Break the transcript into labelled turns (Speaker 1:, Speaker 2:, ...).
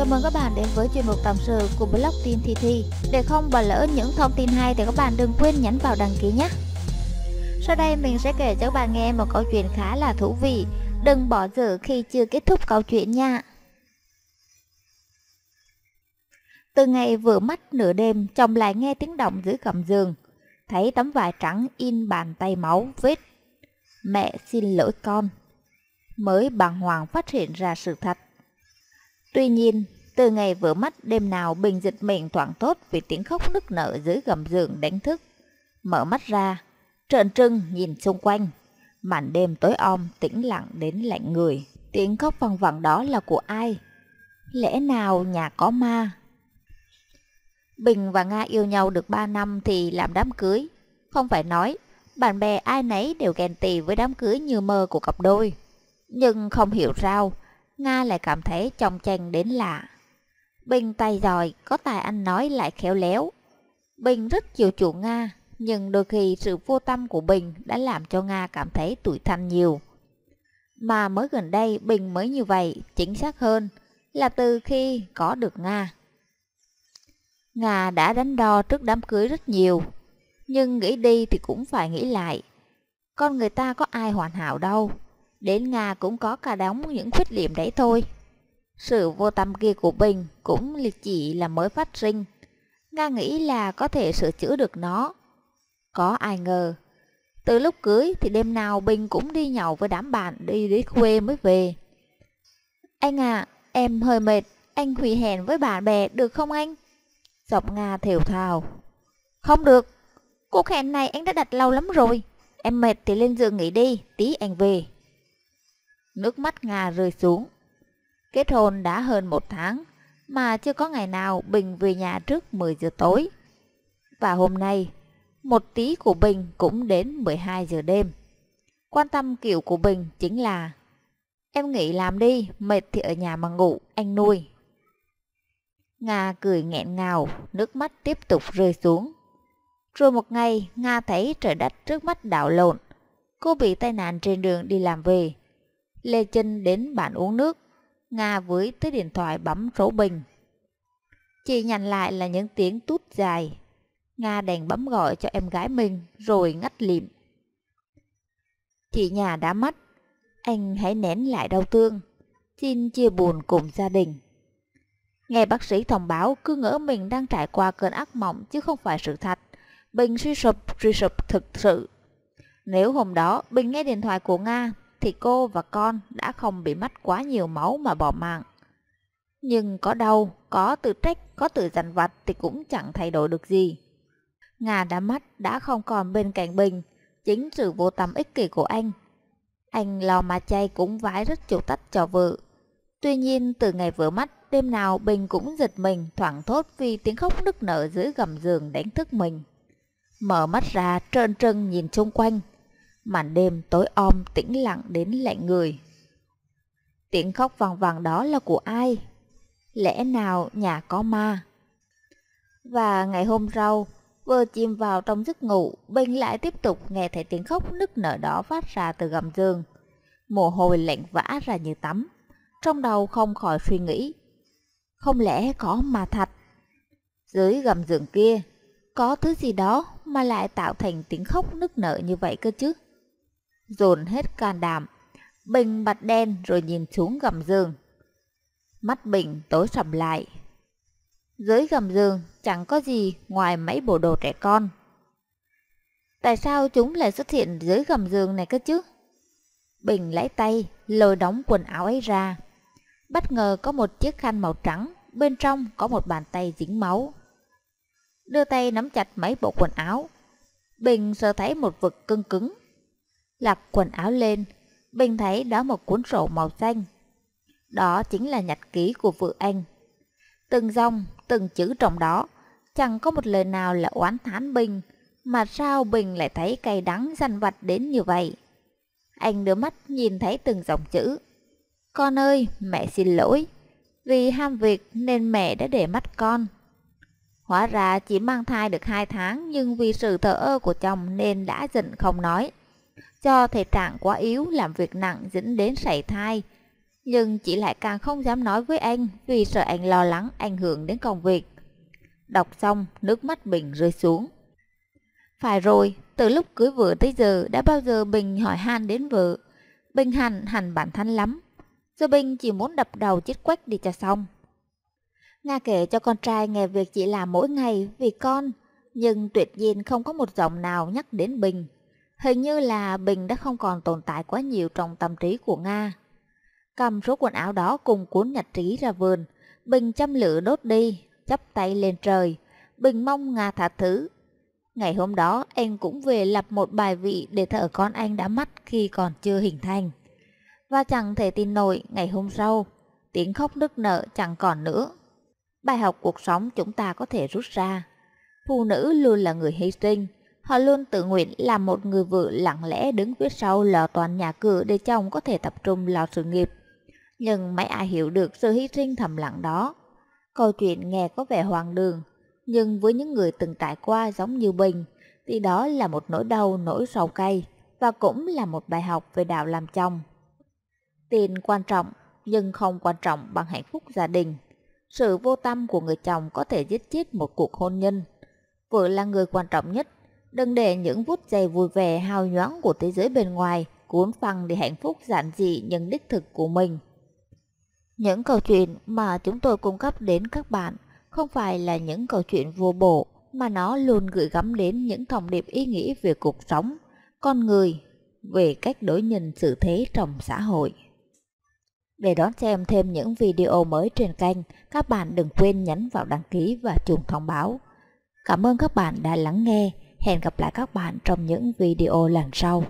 Speaker 1: Chào mừng các bạn đến với chuyên mục tổng sự của blog Tin Thi Thi. Để không bỏ lỡ những thông tin hay thì các bạn đừng quên nhấn vào đăng ký nhé. Sau đây mình sẽ kể cho các bạn nghe một câu chuyện khá là thú vị. Đừng bỏ dở khi chưa kết thúc câu chuyện nha. Từ ngày vừa mắt nửa đêm, chồng lại nghe tiếng động dưới gầm giường. Thấy tấm vải trắng in bàn tay máu vết. Mẹ xin lỗi con. Mới bàng hoàng phát hiện ra sự thật Tuy nhiên, từ ngày vừa mắt đêm nào Bình giật mình thoảng tốt vì tiếng khóc nức nở dưới gầm giường đánh thức. Mở mắt ra, trợn trưng nhìn xung quanh. Màn đêm tối om tĩnh lặng đến lạnh người. Tiếng khóc vang vẳng đó là của ai? Lẽ nào nhà có ma? Bình và Nga yêu nhau được 3 năm thì làm đám cưới. Không phải nói, bạn bè ai nấy đều ghen tị với đám cưới như mơ của cặp đôi. Nhưng không hiểu sao, Nga lại cảm thấy chồng chành đến lạ. Bình tài giỏi, có tài ăn nói lại khéo léo. Bình rất chiều chủ Nga, nhưng đôi khi sự vô tâm của Bình đã làm cho Nga cảm thấy tủi thân nhiều. Mà mới gần đây Bình mới như vậy, chính xác hơn là từ khi có được Nga. Nga đã đánh đo trước đám cưới rất nhiều, nhưng nghĩ đi thì cũng phải nghĩ lại. Con người ta có ai hoàn hảo đâu, Đến Nga cũng có cả đóng những khuyết điểm đấy thôi. Sự vô tâm kia của Bình cũng liệt chỉ là mới phát sinh. Nga nghĩ là có thể sửa chữa được nó. Có ai ngờ. Từ lúc cưới thì đêm nào Bình cũng đi nhậu với đám bạn đi đến quê mới về. Anh à, em hơi mệt, anh hủy hẹn với bạn bè được không anh? Giọng Nga thều thào. Không được, cuộc hẹn này anh đã đặt lâu lắm rồi. Em mệt thì lên giường nghỉ đi, tí anh về nước mắt Nga rơi xuống. Kết hôn đã hơn một tháng, mà chưa có ngày nào Bình về nhà trước 10 giờ tối. Và hôm nay, một tí của Bình cũng đến 12 giờ đêm. Quan tâm kiểu của Bình chính là Em nghỉ làm đi, mệt thì ở nhà mà ngủ, anh nuôi. Nga cười nghẹn ngào, nước mắt tiếp tục rơi xuống. Rồi một ngày, Nga thấy trời đất trước mắt đảo lộn. Cô bị tai nạn trên đường đi làm về, Lê Trinh đến bàn uống nước, Nga với tới điện thoại bấm số bình. Chị nhằn lại là những tiếng tút dài. Nga đành bấm gọi cho em gái mình rồi ngắt lịm. Chị nhà đã mất, anh hãy nén lại đau thương, xin chia buồn cùng gia đình. Nghe bác sĩ thông báo cứ ngỡ mình đang trải qua cơn ác mộng chứ không phải sự thật. Bình suy sụp, suy sụp thực sự. Nếu hôm đó Bình nghe điện thoại của Nga thì cô và con đã không bị mất quá nhiều máu mà bỏ mạng. Nhưng có đau, có tự trách, có tự dằn vặt thì cũng chẳng thay đổi được gì. Ngà đã mắt đã không còn bên cạnh Bình, chính sự vô tâm ích kỷ của anh. Anh lo mà chay cũng vái rất chủ tách cho vợ. Tuy nhiên từ ngày vừa mắt, đêm nào Bình cũng giật mình thoảng thốt vì tiếng khóc nức nở dưới gầm giường đánh thức mình. Mở mắt ra trơn trân nhìn xung quanh, Màn đêm tối om tĩnh lặng đến lạnh người. Tiếng khóc vàng vàng đó là của ai? Lẽ nào nhà có ma? Và ngày hôm sau, vừa chìm vào trong giấc ngủ, Bình lại tiếp tục nghe thấy tiếng khóc nức nở đó phát ra từ gầm giường. Mồ hôi lạnh vã ra như tắm, trong đầu không khỏi suy nghĩ. Không lẽ có ma thạch? Dưới gầm giường kia, có thứ gì đó mà lại tạo thành tiếng khóc nức nở như vậy cơ chứ? dồn hết can đảm. Bình bật đen rồi nhìn xuống gầm giường. Mắt Bình tối sầm lại. Dưới gầm giường chẳng có gì ngoài mấy bộ đồ trẻ con. Tại sao chúng lại xuất hiện dưới gầm giường này cơ chứ? Bình lấy tay, lôi đóng quần áo ấy ra. Bất ngờ có một chiếc khăn màu trắng, bên trong có một bàn tay dính máu. Đưa tay nắm chặt mấy bộ quần áo. Bình sợ thấy một vực cưng cứng, lặt quần áo lên, Bình thấy đó một cuốn sổ màu xanh. Đó chính là nhật ký của vợ anh. Từng dòng, từng chữ trong đó, chẳng có một lời nào là oán thán Bình, mà sao Bình lại thấy cay đắng dằn vặt đến như vậy? Anh đưa mắt nhìn thấy từng dòng chữ. Con ơi, mẹ xin lỗi. Vì ham việc nên mẹ đã để mắt con. Hóa ra chỉ mang thai được 2 tháng nhưng vì sự thờ ơ của chồng nên đã giận không nói cho thể trạng quá yếu làm việc nặng dẫn đến sảy thai. Nhưng chị lại càng không dám nói với anh vì sợ anh lo lắng ảnh hưởng đến công việc. Đọc xong, nước mắt Bình rơi xuống. Phải rồi, từ lúc cưới vợ tới giờ đã bao giờ Bình hỏi han đến vợ. Bình hành hành bản thân lắm. Giờ Bình chỉ muốn đập đầu chết quách đi cho xong. Nga kể cho con trai nghe việc chị làm mỗi ngày vì con, nhưng tuyệt nhiên không có một giọng nào nhắc đến Bình. Hình như là Bình đã không còn tồn tại quá nhiều trong tâm trí của Nga. Cầm số quần áo đó cùng cuốn nhặt trí ra vườn, Bình châm lửa đốt đi, chắp tay lên trời. Bình mong Nga thả thứ. Ngày hôm đó, anh cũng về lập một bài vị để thợ con anh đã mất khi còn chưa hình thành. Và chẳng thể tin nổi, ngày hôm sau, tiếng khóc nức nở chẳng còn nữa. Bài học cuộc sống chúng ta có thể rút ra. Phụ nữ luôn là người hy sinh Họ luôn tự nguyện làm một người vợ lặng lẽ đứng phía sau lò toàn nhà cửa để chồng có thể tập trung lo sự nghiệp. Nhưng mấy ai hiểu được sự hy sinh thầm lặng đó. Câu chuyện nghe có vẻ hoang đường, nhưng với những người từng trải qua giống như Bình, thì đó là một nỗi đau nỗi sầu cay và cũng là một bài học về đạo làm chồng. Tiền quan trọng, nhưng không quan trọng bằng hạnh phúc gia đình. Sự vô tâm của người chồng có thể giết chết một cuộc hôn nhân. Vợ là người quan trọng nhất Đừng để những phút giây vui vẻ hào nhoáng của thế giới bên ngoài cuốn phăng đi hạnh phúc giản dị nhưng đích thực của mình. Những câu chuyện mà chúng tôi cung cấp đến các bạn không phải là những câu chuyện vô bổ mà nó luôn gửi gắm đến những thông điệp ý nghĩa về cuộc sống, con người, về cách đối nhìn sự thế trong xã hội. Để đón xem thêm những video mới trên kênh, các bạn đừng quên nhấn vào đăng ký và chuông thông báo. Cảm ơn các bạn đã lắng nghe. Hẹn gặp lại các bạn trong những video lần sau.